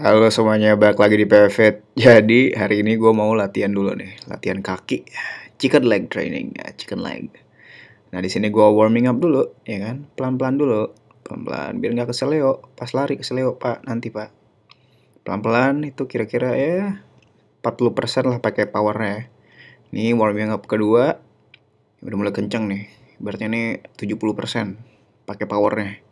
Halo semuanya, balik lagi di PVT. Jadi hari ini gue mau latihan dulu nih, latihan kaki, chicken leg training, ya, chicken leg. Nah di sini gue warming up dulu, ya kan, pelan-pelan dulu, pelan-pelan, biar nggak keseleo, pas lari keseleo pak, nanti pak. Pelan-pelan itu kira-kira ya 40% lah pakai powernya. Ya. Ini warming up kedua, udah mulai kenceng nih, berarti ini 70% pakai powernya.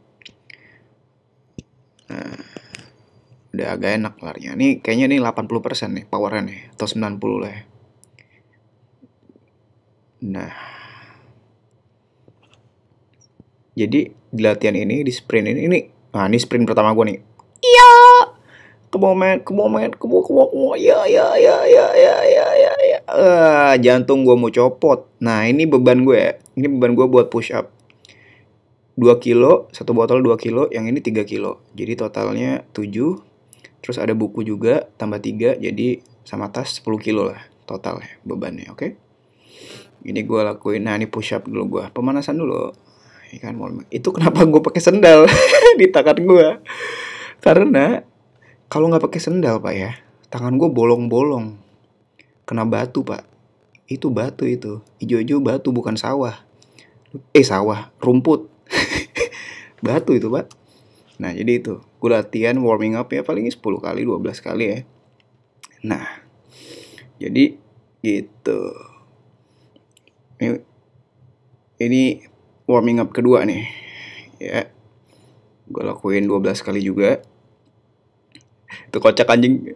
udah agak enak larinya. Ini kayaknya ini 80% nih powernya nih, atau 90 lah ya. Nah. Jadi di latihan ini, di sprint ini, ini, nah ini sprint pertama gue nih. Iya. kebo men, kebo men, kebo kebo kebo, on, Ya, ya, ya, ya, ya, ya, ya, ya. Uh, jantung gue mau copot. Nah ini beban gue ya. Ini beban gue buat push up. 2 kilo, satu botol 2 kilo, yang ini 3 kilo. Jadi totalnya 7, Terus ada buku juga, tambah tiga jadi sama tas 10 kilo lah total bebannya, oke? Okay? Ini gue lakuin, nah ini push up dulu gue, pemanasan dulu. Ikan ya itu kenapa gue pakai sendal di tangan gue? Karena kalau nggak pakai sendal pak ya, tangan gue bolong-bolong, kena batu pak. Itu batu itu, ijo-ijo batu bukan sawah. Eh sawah, rumput. batu itu pak. Nah jadi itu gue latihan warming up ya paling 10 kali 12 kali ya nah jadi gitu ini, warming up kedua nih ya gue lakuin 12 kali juga itu kocak anjing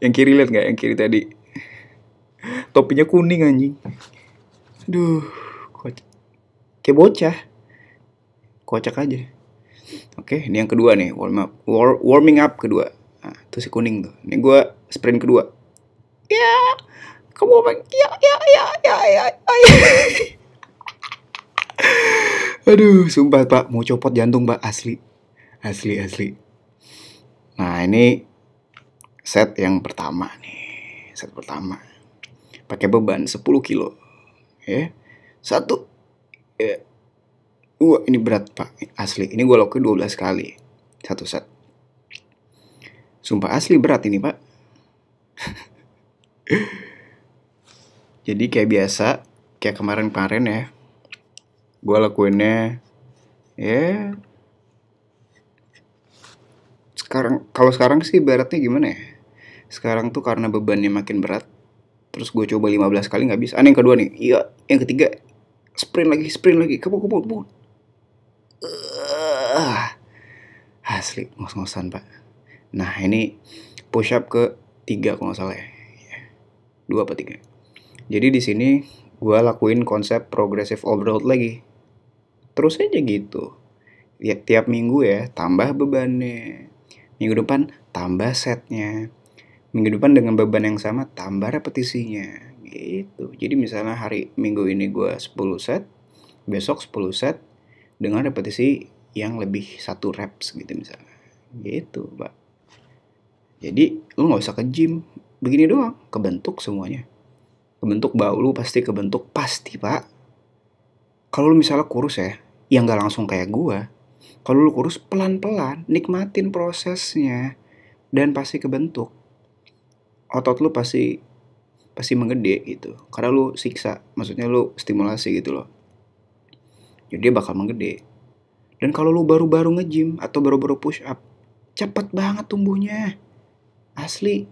yang kiri liat nggak yang kiri tadi topinya kuning anjing aduh kocak kayak bocah kocak aja Oke, ini yang kedua nih, warm up. War warming up kedua. Nah, itu si kuning tuh. Ini gue sprint kedua. Ya, yeah, kamu apa? Ya, ya, ya, ya, ya. ya. ya. Aduh, sumpah pak, mau copot jantung pak asli, asli, asli. Nah ini set yang pertama nih, set pertama. Pakai beban 10 kilo, ya. Satu, ya. Wah ini berat pak, asli. Ini gue lakuin 12 kali. Satu set. Sumpah asli berat ini pak. Jadi kayak biasa, kayak kemarin-kemarin ya. Gue lakuinnya, ya... Yeah. Sekarang, kalau sekarang sih beratnya gimana ya? Sekarang tuh karena bebannya makin berat, terus gue coba 15 kali nggak bisa. Aneh yang kedua nih, iya. Yang ketiga, sprint lagi, sprint lagi, kebut, kebut, kebut asli ngos-ngosan pak nah ini push up ke tiga kalau nggak salah ya iya. dua apa tiga jadi di sini gue lakuin konsep progressive overload lagi terus aja gitu ya, tiap minggu ya tambah bebannya minggu depan tambah setnya minggu depan dengan beban yang sama tambah repetisinya gitu jadi misalnya hari minggu ini gue 10 set besok 10 set dengan repetisi yang lebih satu reps gitu misalnya gitu pak jadi lu nggak usah ke gym begini doang kebentuk semuanya kebentuk bau lu pasti kebentuk pasti pak kalau lu misalnya kurus ya yang nggak langsung kayak gua kalau lu kurus pelan-pelan nikmatin prosesnya dan pasti kebentuk otot lu pasti pasti menggede gitu karena lu siksa maksudnya lu stimulasi gitu loh jadi dia bakal menggede dan kalau lu baru-baru nge-gym atau baru-baru push up, cepet banget tumbuhnya. Asli.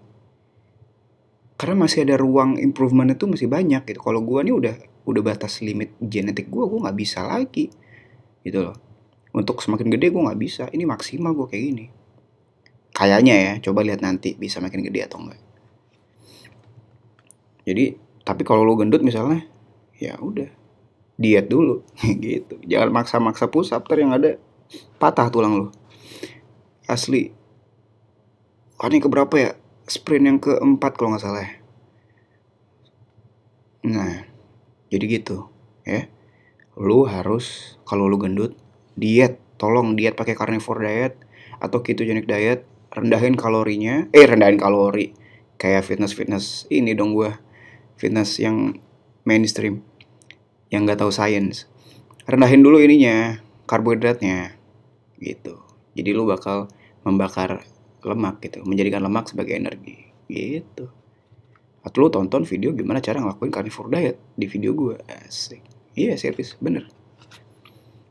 Karena masih ada ruang improvement itu masih banyak gitu. Kalau gua nih udah udah batas limit genetik gua, gua nggak bisa lagi. Gitu loh. Untuk semakin gede gua nggak bisa. Ini maksimal gua kayak gini. Kayaknya ya, coba lihat nanti bisa makin gede atau enggak. Jadi, tapi kalau lu gendut misalnya, ya udah diet dulu gitu jangan maksa-maksa push up ter yang ada patah tulang lo asli oh, kan ini keberapa ya sprint yang keempat kalau nggak salah ya. nah jadi gitu ya lu harus kalau lu gendut diet tolong diet pakai carnivore diet atau ketogenic diet rendahin kalorinya eh rendahin kalori kayak fitness fitness ini dong gue fitness yang mainstream yang nggak tahu sains rendahin dulu ininya karbohidratnya gitu jadi lu bakal membakar lemak gitu menjadikan lemak sebagai energi gitu atau lu tonton video gimana cara ngelakuin carnivore diet di video gue asik iya yeah, service bener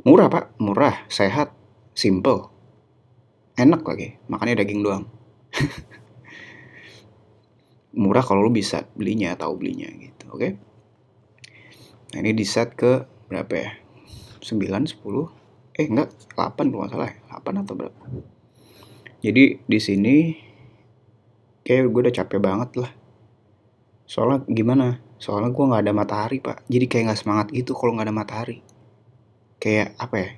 murah pak murah sehat simple enak lagi makannya daging doang murah kalau lu bisa belinya tahu belinya gitu oke okay? Nah, ini di set ke berapa ya? 9, 10, eh enggak, 8 kalau salah 8 ya. atau berapa? Jadi di sini kayak gue udah capek banget lah. Soalnya gimana? Soalnya gue nggak ada matahari pak. Jadi kayak nggak semangat gitu kalau nggak ada matahari. Kayak apa ya?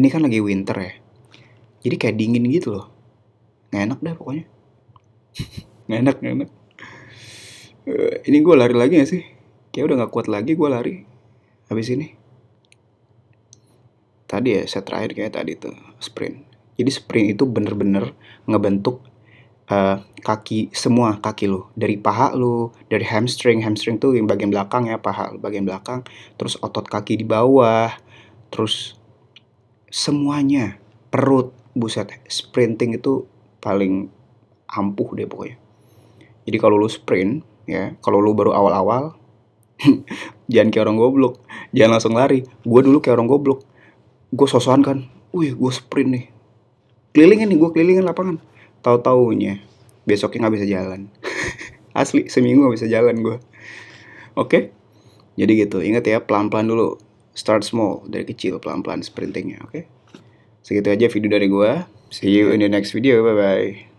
Ini kan lagi winter ya. Jadi kayak dingin gitu loh. Nggak enak dah pokoknya. nggak enak, nggak enak. Eh, ini gue lari lagi gak sih? kayak udah nggak kuat lagi gue lari habis ini tadi ya set terakhir kayak tadi tuh sprint jadi sprint itu bener-bener ngebentuk uh, kaki semua kaki lo dari paha lo dari hamstring hamstring tuh yang bagian belakang ya paha bagian belakang terus otot kaki di bawah terus semuanya perut buset sprinting itu paling ampuh deh pokoknya jadi kalau lo sprint ya kalau lo baru awal-awal jangan kayak orang goblok jangan langsung lari gue dulu kayak orang goblok gue sosokan kan wih gue sprint nih kelilingin nih gue kelilingin lapangan tahu taunya besoknya nggak bisa jalan asli seminggu gak bisa jalan gue oke okay? jadi gitu ingat ya pelan pelan dulu start small dari kecil pelan pelan sprintingnya oke okay? segitu aja video dari gue see you in the next video bye bye